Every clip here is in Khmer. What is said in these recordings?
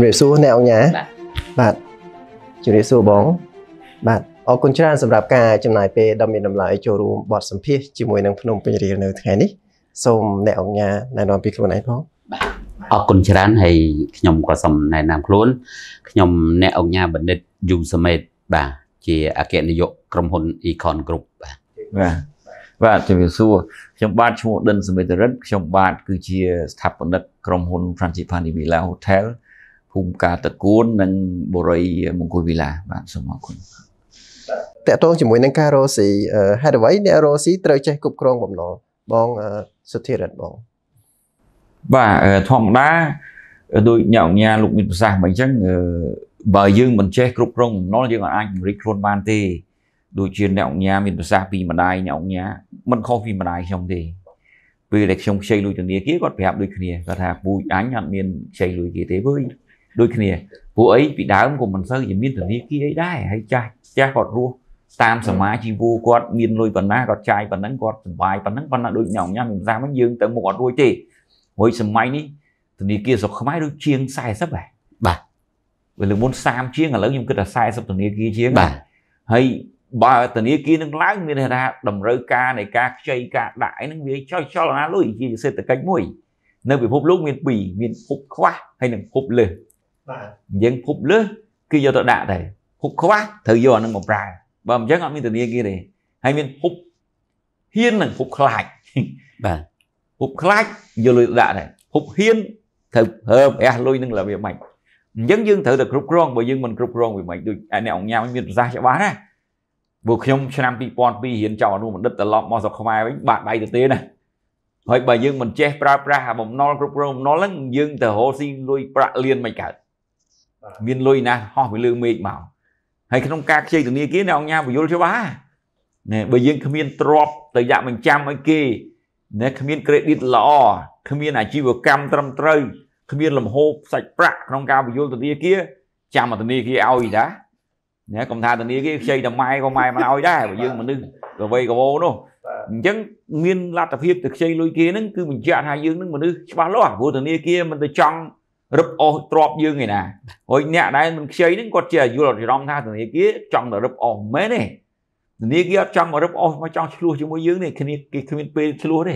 ជំរាបសួរអ្នកអង្គាបាទជំរាបសួរបងបាទអរគុណច្រើនសម្រាប់ការចំណាយពេលដ៏មានតម្លៃចូលរួមបទសម្ភាសជាមួយនឹងភ្នំពេញរៀលនៅថ្ងៃនេះសូមអ្នកអង្គាណែនាំពីខ្លួនឯងផងបាទអរគុណច្រើនហើយខ្ញុំក៏សូមណែនាំខ្លួនខ្ញុំអ្នកអង្គាបណ្ឌិតយូសមេតបាទជាអគ្គនាយកក្រុមហ៊ុន Econ Group បាទបាទបាទជំរាបសួរខ្ញុំបាទឈ្មោះដិនសមេតរិទ្ធខ្ញុំបាទគឺជាស្ថាបនិកក្រុមហ៊ុន Frangipani Villa Hotel ភូមិការតកួននិងបុរីមង្គលវិឡាបាទសូមអរគុណតកតងជាមួយនឹងការរស់ស៊ីហេតុអ្វីអ្នករស់ស៊ីត្រូវចេះគ្រប់គ្រងបំណុលបងសុធិរិទ្ធបងបាទធម្មតាដោយញ៉ៅញ៉ាលោកមានប្រសាសន៍មកអញ្ចឹងបើយើងមិនចេះគ្រប់គ្រងបំណុលយើងអាចពង្រីកខ្លួនបានទេដូចជាអ្នកញ៉ាមានប្រសាសន៍ពីម្ដាយអ្នកញ៉ាមិនខុសពីម្ដាយខ្ញុំទេពេលដែលខ្ញុំខ្ចីលុយធនាគារគាត់ប្រាប់ដូចគ្នាគាត់ថាពូជអញអត់មានខ្ចីលុយគេទេវើយដូចគ្នាពួកអីពីដើមក៏មិនសូវជាមានធនាគារអីដែរហើយចាស់ចាស់គាត់រស់តាមសមាជីវគាត់មានលុយប៉ុណ្ណាគាត់ចាយប៉ុណ្ណឹងគាត់សុបាយប៉ុណ្ណឹងប៉ុណ្ណាដូចញ៉ាំញ៉ាំមិនសាមិនយើងទៅមុខអត់រួចទេហើយសម័យនេះធនាគារស្រុកខ្មែរដូចជាង40ដែរបាទវាលើមុន30ជាងឥឡូវខ្ញុំគិតថា40ធនាគារជាងបាទហើយបើធនាគារនឹងឡើងមានន័យថាតម្រូវការនៃការខ្ចីការដាក់ឯហ្នឹងវាចោចចលណាលុយជាសេដ្ឋកិច្ចមួយ នៅពិភពលោកមាន2មានភពខ្វះហើយនិងភពលើសបាទយើងភពលើសគឺយកទៅដាក់ទៅភពខ្វះត្រូវយកអានឹងមកប្រើបើមិនចឹងអត់មានធនាគារទេហើយមានភពហ៊ាននិងភពខ្លាចបាទភពខ្លាចយកលុយដាក់ដែរភពហ៊ានត្រូវហើមអះលុយនឹងរបៀបម៉េចអញ្ចឹងយើងត្រូវតែគ្រប់គ្រងបើយើងមិនគ្រប់គ្រងវាមិនដូចអ្នកអង្គញាមមានប្រសាសន៍ច្បាស់ណាព្រោះខ្ញុំឆ្នាំ2002រៀនចោលអនុបណ្ឌិតត្រឡប់មកស្រុកខ្មែរវិញបាក់ដៃទៅទេណាហើយបើយើងមិនចេះប្រើប្រាស់បំណុលគ្រប់គ្រងបំណុលហ្នឹងយើងទៅរកស៊ីលុយប្រាក់លៀនមិនកើតមានលុយណាស់ហោះពីលើមេឃមកហើយក្នុងការខ្ចីធនាគារអ្នកអង្គញាពយល់ច្បាស់ណែបើយើងគ្មានទ្រព្យទៅយកបញ្ចាំឲ្យគេណែគ្មាន credit ល្អគ្មានអាជីវកម្មត្រឹមត្រូវគ្មានលំហូបសាច់ប្រាក់ក្នុងការពយល់ធនាគារចាំធនាគារឲ្យតាណែកុំថាធនាគារខ្ចីតែម៉ែក៏ម៉ែមិនឲ្យដែរបើយើងមនុស្សរវៃកវោនោះអញ្ចឹងមានលទ្ធភាពទៅខ្ចីលុយគេហ្នឹងគឺបញ្ជាក់ថាយើងនឹងមនុស្សច្បាស់លាស់ព្រោះធនាគារមិនទៅចង់រឹបអូសទ្របយើងឯណាហើយអ្នកដែលមិនខ្ជិលហ្នឹងគាត់ជាយល់អារម្មណ៍ថាធនាគារចង់តែរឹបអូសមែនទេធនាគារអត់ចង់មករឹបអូសមកចង់ឆ្លោះជាមួយយើងទេគ្នាគេគ្មានពេលឆ្លោះទេ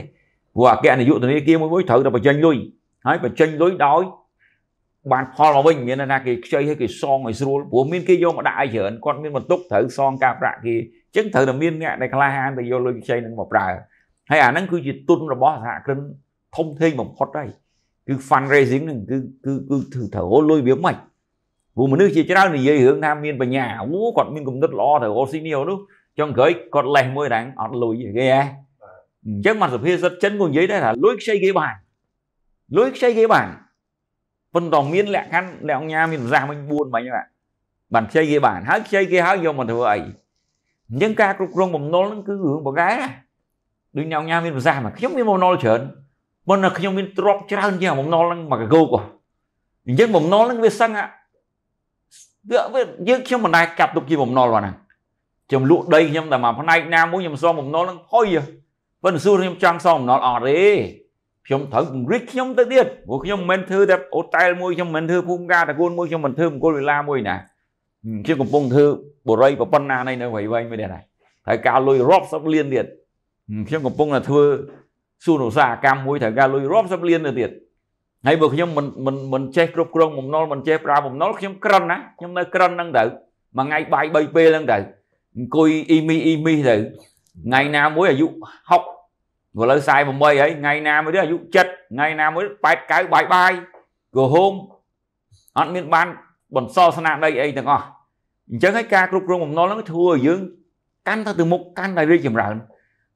ព្រោះអគ្គនាយកធនាគារមួយមួយត្រូវតែបញ្ចេញលុយហើយបញ្ចេញលុយដោយបានផលមកវិញមានណាគេខ្ចីឲ្យគេសងឲ្យស្រួលព្រោះមានគេយកមកដាក់ឲ្យច្រើនគាត់មានបន្ទុកត្រូវសងការប្រាក់គេអញ្ចឹងត្រូវតែមានអ្នកដែលក្លាហានទៅយកលុយខ្ចីនឹងមកប្រើហើយអាហ្នឹងគឺជាទុនរបស់សហគ្រិនធំធេងបំផុតហើយគឺ fundraising នឹងគឺគឺគឺធ្វើត្រូវហូតលុយវាមិនព្រោះមនុស្សជាច្រើននិយាយរឿងថាមានបញ្ញាអូគាត់មានគំនិតល្អត្រូវហូតស៊ីនីនោះចុងក្រោយគាត់លេះមួយដែរអត់លុយគេហ៎អញ្ចឹងមកសុភាសិតចិនក៏និយាយដែរថាលុយខ្ចីគេបានលុយខ្ចីគេបានប៉ុន្តែមានលក្ខខណ្ឌអ្នកអង្គការមានប្រសាសន៍មិញ4មិញហ្នឹងបានខ្ចីគេបានហើយខ្ចីគេហើយយកមកធ្វើអីអញ្ចឹងការគ្រប់គ្រងបំណុលហ្នឹងគឺរឿងបកែណាដូចអ្នកអង្គការមានប្រសាសន៍មកខ្ញុំមានបំណុលច្រើនមិនថាខ្ញុំមានទ្រព្យច្រើនយ៉ាងបំណុលហ្នឹងមកកកោកអញ្ចឹងបំណុលហ្នឹងវាសឹងវាយើងខ្ញុំមិនដែលកាប់ទុកជាបំណុលហ្នឹងខ្ញុំលក់ដីខ្ញុំតែមកផ្នែកណាមួយខ្ញុំសងបំណុលហ្នឹងហុយប៉ុន្តែសួរខ្ញុំចង់សងបំណុលអត់ទេខ្ញុំត្រូវពង្រីកខ្ញុំទៅទៀតព្រោះខ្ញុំមិនធ្វើតែអូតែលមួយខ្ញុំមិនធ្វើភូមិការតកូនមួយខ្ញុំមិនធ្វើមង្គលវិឡាមួយណាខ្ញុំកំពុងធ្វើបរិយប៉ុណ្ណានៃនៅវៃវែងមួយនេះដែរហើយការលុយរាប់សិបលានទៀតខ្ញុំកំពុងតែធ្វើសួនឧស្សាហកម្មមួយត្រូវការលុយរាប់សិបលានទៅទៀតហើយបើខ្ញុំមិនមិនមិនចេះគ្រប់គ្រងបំណុលមិនចេះប្រើបំណុលខ្ញុំក្រិនណាខ្ញុំនៅក្រិនហ្នឹងទៅមួយថ្ងៃបាយ3ពេលហ្នឹងទៅអង្គុយអ៊ីមីអ៊ីមីទៅថ្ងៃណាមួយអាយុ60ឥឡូវ48ហើយថ្ងៃណាមួយទៀតអាយុ7ថ្ងៃណាមួយ8 9បាយបាយក៏ហូមអត់មានបានបន្សល់ស្នាដៃអីទាំងអស់អញ្ចឹងហើយការគ្រប់គ្រងបំណុលហ្នឹងធ្វើឲ្យយើង កាន់ទៅទៅមុខកាន់តែរីកចម្រើន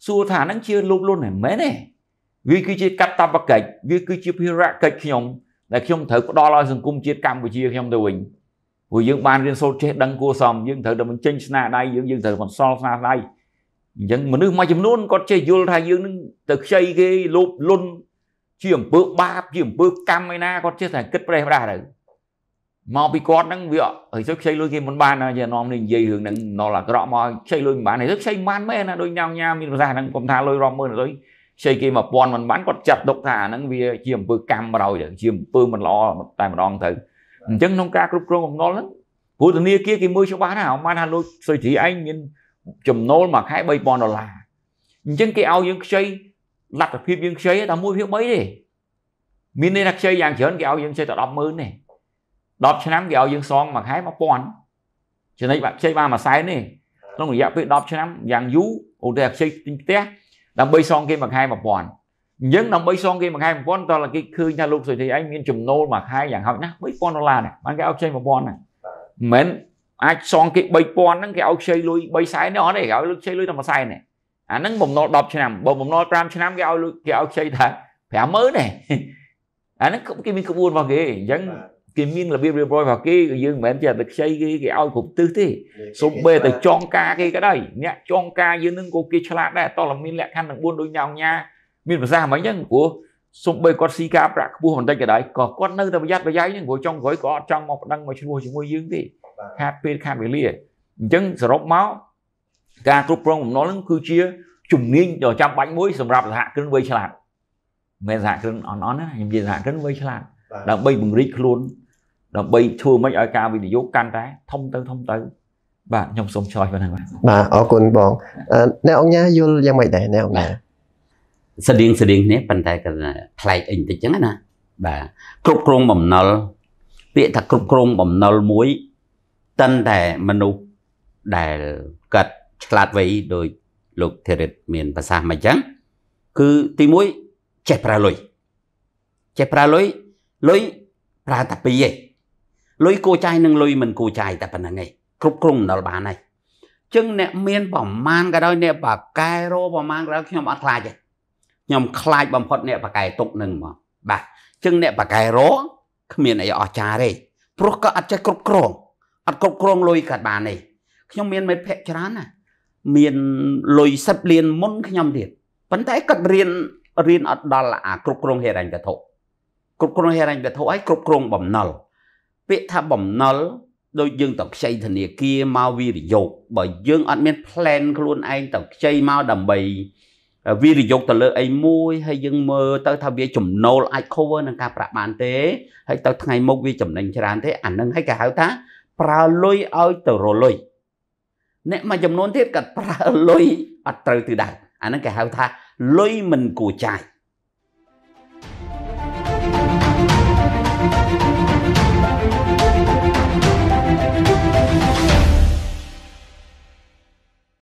សួរថាហ្នឹងជាលោភលន់មែនទេវាគឺជាកាតព្វកិច្ចវាគឺជាភារកិច្ចខ្ញុំដែលខ្ញុំត្រូវផ្ដល់ឲ្យសង្គមជាតិកម្ពុជាខ្ញុំទៅវិញព្រោះយើងបានរៀនសូត្រចេះដឹងគួរសមយើងត្រូវតែបញ្ចេញស្នាដៃយើងយើងត្រូវបន្សល់ស្នាដៃអញ្ចឹងមនុស្សមួយចំនួនគាត់ចេះយល់ថាយើងនឹងទៅខ្ចីគេលោភលន់ជាអំពើបាបជាអំពើកម្មឯណាគាត់ចេះតែគិតប្រេះប្រាស់ទៅមកពីគាត់ហ្នឹងវាហើយទៅខ្ចីលុយគេមិនបានណាយានាំនេះនិយាយរឿងហ្នឹងណុលអាក្រក់មកខ្ចីលុយមិនបានហើយទៅខ្ចីមិនបានមែនណាដូចញ៉ាំញ៉ាំមានប្រសាសន៍ហ្នឹងខ្ញុំថាលុយរាប់ម៉ឺនលុយខ្ចីគេ1000មិនបានគាត់ចាត់ទុកថាអាហ្នឹងវាជាអំពើកម្មបណ្ដោយទៅជាអំពើមិនល្អតែម្ដងទៅអញ្ចឹងក្នុងការគ្រប់គ្រងកំណល់ហ្នឹងព្រោះធនាគារគេមើលច្បាស់ណាប្រហែលថាលុយសុយទ្រីឯងមាន ចំណូលមួយខែ3000ដុល្លារអញ្ចឹងគេឲ្យយើងខ្ចីលទ្ធភាពយើងខ្ចីតែ1ភាគ3ទេមានន័យថាខ្ចីយ៉ាងច្រើនគេឲ្យយើងខ្ចីតែ100000ទេ10ឆ្នាំគេឲ្យយើងសងមួយខែ1000ចំណេញបាក់ខ្ចីបានមួយសែនទេក្នុងរយៈពេល10ឆ្នាំយ៉ាងយូរអូតែខ្ចីទិញផ្ទះដើម្បីសងគេមួយខែ1000អញ្ចឹងដើម្បីសងគេមួយខែ1000តោះគេឃើញថាលោកសុធីឯងមានចំណូលមួយខែយ៉ាងហោចណាស់3000ដុល្លារណាបានគេឲ្យខ្ចី1000ណាមិនអាចសងគេ3000ហ្នឹងគេឲ្យខ្ចីលុយ3សែនទេអត់ទេគេឲ្យលុយខ្ចីលុយតែ1សែនទេអាហ្នឹងបំណុល10ឆ្នាំបើបំណុល5ឆ្នាំគេឲ្យលុយគេឲ្យខ្ចីថា50000ទេអាហ្នឹងគេមានក្បួនរបស់គេអញ្ចឹងគេមានរបៀបរៀបរយរបស់គេយើងមិនមែនចេះតែខ្ចីគេគេឲ្យគ្រប់ទិសទេសូម្បីតែចងការគេក៏ដោយអ្នកចងការយើងនឹងក៏គេឆ្លាតដែរតោះតែមានលក្ខខណ្ឌទាំង4ដូចញ៉ោងញ៉ាមានប្រសាសន៍ហ្មងចឹងព្រោះសូម្បីគាត់ស៊ីការប្រាក់ខ្ពស់បន្តិចក៏ដោយក៏គាត់នៅតែប្រយ័ត្នប្រយែងហ្នឹងព្រោះចង់ក្រោយក៏អត់ចង់មកប្តឹងមកឈ្លោះជាមួយយើងទេខាតពេលខាតវេលាអញ្ចឹងសរុបមកការគ្រប់គ្រងបំណុលហ្នឹងគឺជា ជំនាញដ៏ចាំបាច់មួយសម្រាប់សហគ្រិនវ័យឆ្លាតមិនមែនសហគ្រិនអន់អន់ណាខ្ញុំនិយាយសហគ្រិនវ័យឆ្លាតដើម្បីពង្រីកខ្លួនដើម្បីធ្វើមិនឲ្យការវិនិយោគកាន់តែធំទៅ ធំទៅ បាទខ្ញុំសូមឆ្លើយប៉ុណ្ណឹងបាទបាទអរគុណបងអ្នកអង្គញាយល់យ៉ាងម៉េចដែរអ្នកអង្គញាស្តៀងស្តៀងគ្នាប៉ុន្តែក៏ផ្លែកអីបន្តិចចឹងណា បាទគ្រប់គ្រងបំណុលពាក្យថាគ្រប់គ្រងបំណុលមួយតិនតែមនុស្សដែលកាត់ឆ្លាតវៃដោយលោកធិរិតមាន ប្រសាសន៍មកចឹងគឺទី1ចេះប្រើលុយចេះប្រើលុយលុយប្រើតែពីរឯងលុយគោចាយនិងលុយមិនគោចាយតែប៉ុណ្្នឹងឯងគ្រប់គ្រងដល់បានហើយចឹងអ្នកមានប្រមាណក៏ដោយអ្នកបកកែរោប្រមាណក៏ដោយខ្ញុំអត់ខ្លាចទេខ្ញុំខ្លាចបំផុតអ្នកបកកែទុកនឹងហ្មងបាទចឹងអ្នកបកកែរោគ្មានអីអស្ចារ្យទេព្រោះក៏អត់ចេះគ្រប់គ្រងអត់គ្រប់គ្រងលុយក៏បានទេខ្ញុំមានមិត្តភ័ក្តិច្រើនណាមានលុយសិបលានមុនខ្ញុំទៀតប៉ុន្តែគាត់រៀនរៀនអត់ដល់អាគ្រប់គ្រងហេរញ្ញវត្ថុគ្រប់គ្រងហេរញ្ញវត្ថុហើយគ្រប់គ្រងបំណុលពាក្យថាបំណុលដូចយើងទៅខ្ចីធនាគារមកវិនិយោគបើយើងអត់មាន plan ខ្លួនឯងទៅខ្ចីមកដើម្បីវិនិយោគទៅលើអីមួយហើយយើងមើលទៅថាវា ចំណូលអាច cover នឹងការប្រាក់បានទេ ហើយទៅថ្ងៃមុខវាចំណេញច្រើនទេអានឹងហើយគេហៅថា ប្រើលុយឲ្យទៅរលុយអ្នកមួយចំនួនទៀតក៏ប្រើលុយអត់ត្រូវទិដៅអានឹងគេហៅថាលុយមិនគួរចាយ